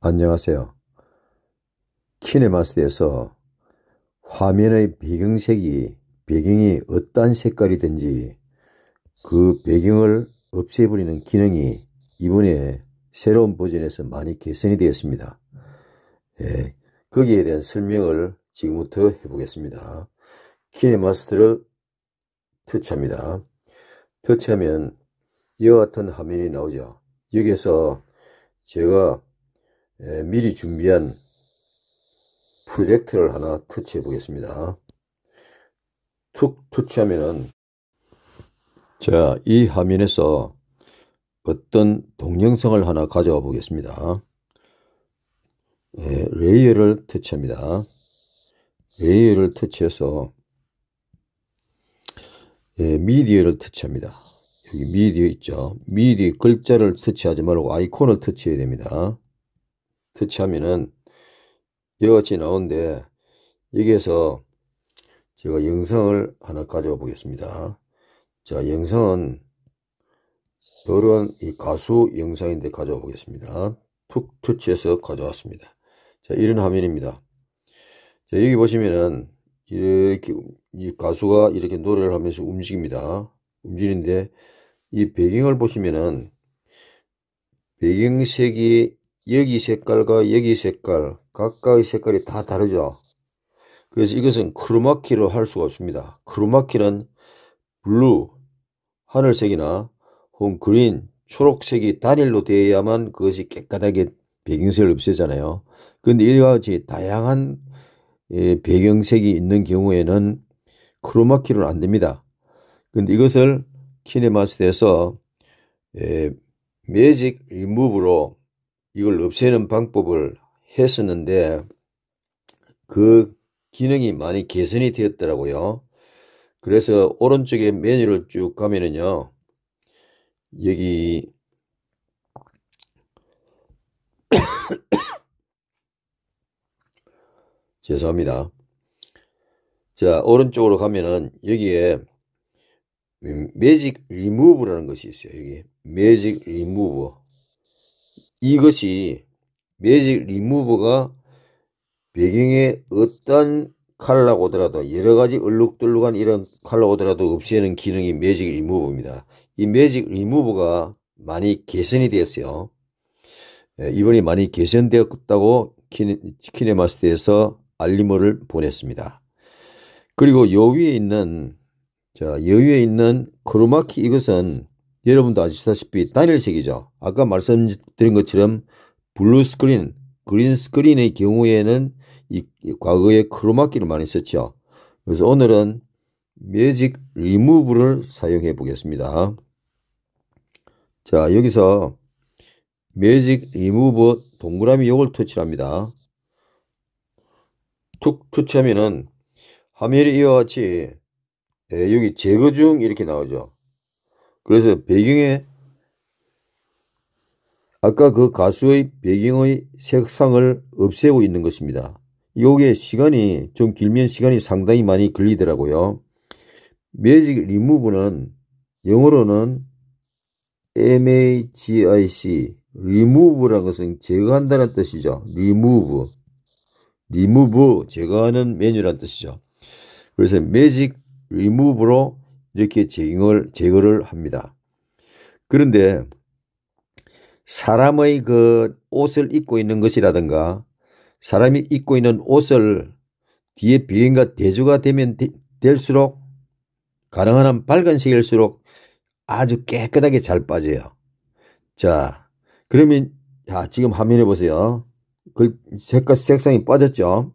안녕하세요. 키네마스에서 화면의 배경색이 배경이 어떤 색깔이든지 그 배경을 없애버리는 기능이 이번에 새로운 버전에서 많이 개선이 되었습니다. 예, 거기에 대한 설명을 지금부터 해보겠습니다. 키니마스트를 터치합니다. 터치하면 이와 같은 화면이 나오죠. 여기에서 제가 미리 준비한 프로젝트를 하나 터치해 보겠습니다. 툭 터치하면은 자, 이 화면에서 어떤 동영상을 하나 가져와 보겠습니다. 예, 레이어를 터치합니다. 레이어를 터치해서 예, 미디어를 터치합니다. 여기 미디어 있죠. 미디 글자를 터치하지 말고 아이콘을 터치해야 됩니다. 터치하면은 여같이 나오는데 여기에서 제가 영상을 하나 가져와 보겠습니다. 자, 영상은 이런 이 가수 영상인데 가져와 보겠습니다. 툭 터치해서 가져왔습니다. 자, 이런 화면입니다. 자, 여기 보시면은 이렇게 이 가수가 이렇게 노래를 하면서 움직입니다. 움직이는데 이 배경을 보시면은 배경색이 여기 색깔과 여기 색깔 각각의 색깔이 다 다르죠. 그래서 이것은 크로마키로 할 수가 없습니다. 크로마키는 블루, 하늘색이나 혹은 그린, 초록색이 단일로 되어야만 그것이 깨끗하게 배경색을 없애잖아요. 그런데 이와 같이 다양한 배경색이 있는 경우에는 크로마키로는 안 됩니다. 근데 이것을 키네마스터에서 예, 매직 리무브로 이걸 없애는 방법을 했었는데 그 기능이 많이 개선이 되었더라고요. 그래서 오른쪽에 메뉴를 쭉 가면은요. 여기 죄송합니다. 자, 오른쪽으로 가면은 여기에 매직 리무브라는 것이 있어요. 여기 매직 리무브. 이것이 매직 리무브가 배경에 어떤 칼라 오더라도 여러 가지 얼룩덜룩한 이런 칼라 오더라도 없애는 기능이 매직 리무브입니다. 이 매직 리무브가 많이 개선이 되었어요. 예, 이번이 많이 개선되었다고 키네마스터에서 알리모를 보냈습니다. 그리고 여위에 있는 자 여위에 있는 크로마키 이것은 여러분도 아시다시피 단일색이죠. 아까 말씀드린 것처럼 블루 스크린, 그린 스크린의 경우에는 이, 과거에 크로마키를 많이 썼죠. 그래서 오늘은 매직 리무브를 사용해 보겠습니다. 자 여기서 매직 리무브 동그라미 요걸 터치합니다. 툭 투체면은 하멜이 이와 같이 여기 제거 중 이렇게 나오죠. 그래서 배경에 아까 그 가수의 배경의 색상을 없애고 있는 것입니다. 요게 시간이 좀 길면 시간이 상당히 많이 걸리더라고요. 매직 리무브는 영어로는 MAGIC 리무브라는 것은 제거한다는 뜻이죠. 리무브 리무브 제거하는 메뉴란 뜻이죠. 그래서 매직 리무브로 이렇게 제거를, 제거를 합니다. 그런데 사람의 그 옷을 입고 있는 것이라든가 사람이 입고 있는 옷을 뒤에 비행과 대조가 되면 되, 될수록 가능한 한 빨간색일수록 아주 깨끗하게 잘 빠져요. 자, 그러면 자, 지금 화면에 보세요. 글, 그 색깔 색상이 빠졌죠.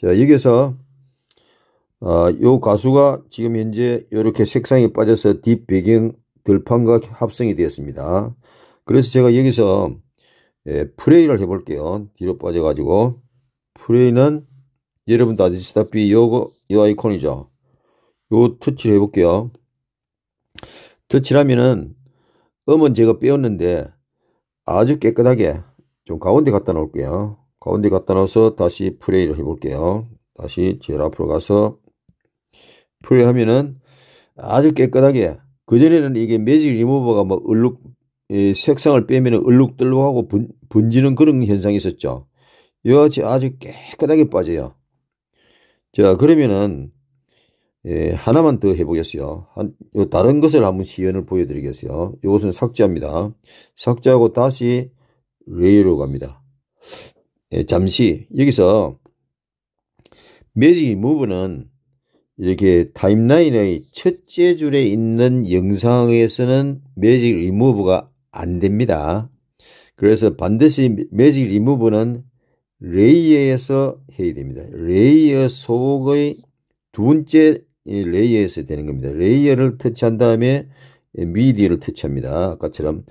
자, 여기서, 어, 요 가수가 지금 현재 이렇게 색상이 빠져서 뒷배경 들판과 합성이 되었습니다. 그래서 제가 여기서 예, 프레이를 해볼게요. 뒤로 빠져가지고. 프레이는 여러분도 아시다시피 요거, 요 아이콘이죠. 요 터치를 해볼게요. 터치라면은 음은 제가 빼었는데 아주 깨끗하게 좀 가운데 갖다 놓을게요. 가운데 갖다 놓아서 다시 플레이를 해볼게요. 다시 제일 앞으로 가서 플레이 하면은 아주 깨끗하게 그전에는 이게 매직 리무버가 뭐 얼룩 색상을 빼면 은 얼룩덜룩하고 분, 분지는 그런 현상이 있었죠. 여하튼 아주 깨끗하게 빠져요. 자 그러면은 예, 하나만 더 해보겠어요. 한, 다른 것을 한번 시연을 보여드리겠어요. 이것은 삭제합니다. 삭제하고 다시 레이로 갑니다. 예, 잠시 여기서 매직 무브는 이렇게 타임라인의 첫째 줄에 있는 영상에서는 매직 리무브가 안 됩니다. 그래서 반드시 매직 리무브는 레이어에서 해야 됩니다. 레이어 속의 두 번째 레이어에서 되는 겁니다. 레이어를 터치한 다음에 미디를 어 터치합니다. 아까처럼.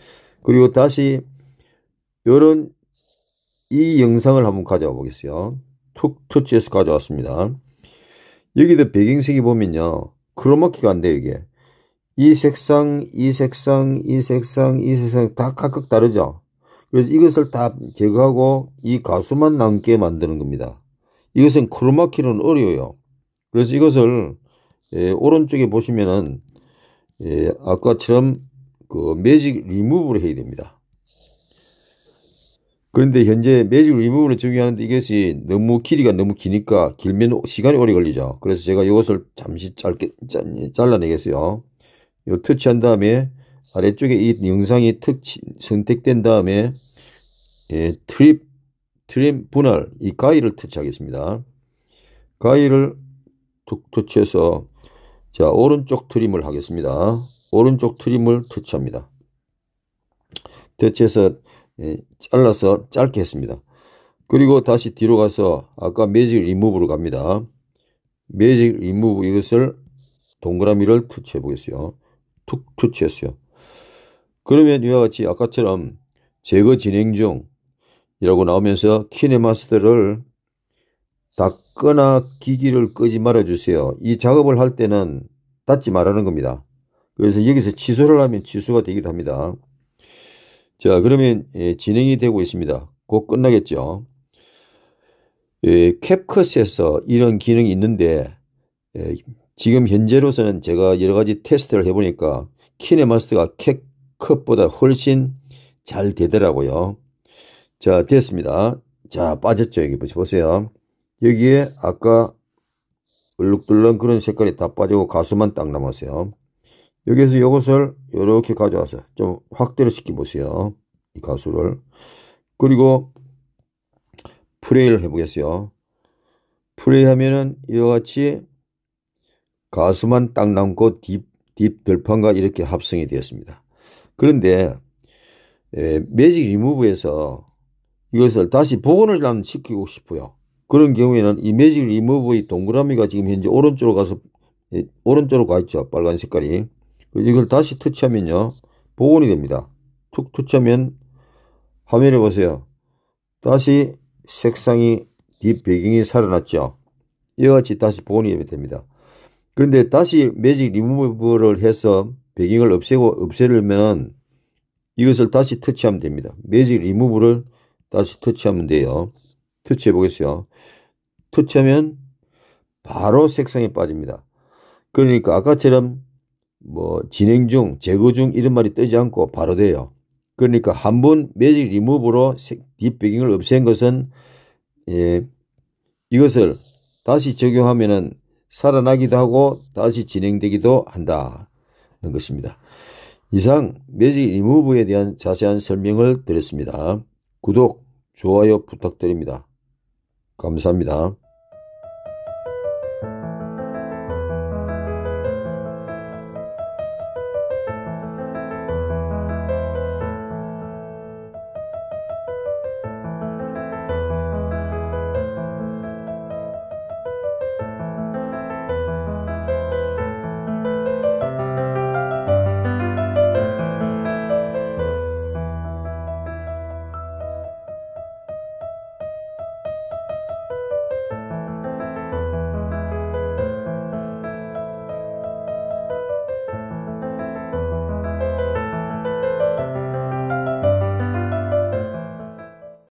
그리고 다시 요런 이 영상을 한번 가져와 보겠어요. 툭터치해서 가져왔습니다. 여기도 배경색이 보면요. 크로마키가 안 돼요, 이게. 이 색상, 이 색상, 이 색상, 이 색상 다 각각 다르죠? 그래서 이것을 다 제거하고 이 가수만 남게 만드는 겁니다. 이것은 크로마키는 어려워요. 그래서 이것을 예, 오른쪽에 보시면은 예, 아까처럼 그 매직 리무브를 해야 됩니다. 그런데 현재 매직을 이 부분을 적용하는데 이것이 너무 길이가 너무 기니까 길면 시간이 오래 걸리죠. 그래서 제가 이것을 잠시 짧게 예, 잘라내겠어요. 이 터치한 다음에 아래쪽에 이 영상이 터치 선택된 다음에 예, 트립 트림 분할 이 가위를 터치하겠습니다. 가위를 툭 터치해서 자 오른쪽 트림을 하겠습니다. 오른쪽 트림을 터치합니다. 터치해서 예, 잘라서 짧게 했습니다. 그리고 다시 뒤로 가서 아까 매직 리무브로 갑니다. 매직 리무브 이것을 동그라미를 투치해 보겠어요. 툭투치했어요 그러면 이와 같이 아까처럼 제거 진행 중이라고 나오면서 키네마스터를 닫거나 기기를 끄지 말아주세요. 이 작업을 할 때는 닫지 말라는 겁니다. 그래서 여기서 취소를 하면 취소가 되기도 합니다. 자, 그러면 예, 진행이 되고 있습니다. 곧 끝나겠죠. 예, 캡컷에서 이런 기능이 있는데 예, 지금 현재로서는 제가 여러 가지 테스트를 해보니까 키네마스터가 캡컷보다 훨씬 잘 되더라고요. 자, 됐습니다. 자, 빠졌죠. 여기 보세요. 여기에 아까 얼룩덜룩 그런 색깔이 다 빠지고 가수만 딱 남았어요. 여기에서 이것을 이렇게 가져와서 좀 확대를 시켜보세요. 이 가수를. 그리고 플레이를 해보겠어요. 플레이 하면은 이와 같이 가슴만딱 남고 딥, 딥 들판과 이렇게 합성이 되었습니다. 그런데 예, 매직 리무브에서 이것을 다시 복원을 난 시키고 싶어요. 그런 경우에는 이 매직 리무브의 동그라미가 지금 현재 오른쪽으로 가서 예, 오른쪽으로 가 있죠. 빨간 색깔이. 이걸 다시 터치하면요. 복원이 됩니다. 툭 터치하면 화면을 보세요. 다시 색상이 뒷배경이 살아났죠. 이와 같이 다시 복원이 됩니다. 그런데 다시 매직 리무버를 해서 배경을 없애고 없애려면 이것을 다시 터치하면 됩니다. 매직 리무버를 다시 터치하면 돼요. 터치해 보겠어요. 터치하면 바로 색상에 빠집니다. 그러니까 아까처럼 뭐 진행 중, 제거 중 이런 말이 뜨지 않고 바로 돼요. 그러니까 한 번 매직 리무브로 뒷배경을 없앤 것은 예, 이것을 다시 적용하면은 살아나기도 하고 다시 진행되기도 한다는 것입니다. 이상 매직 리무브에 대한 자세한 설명을 드렸습니다. 구독, 좋아요 부탁드립니다. 감사합니다.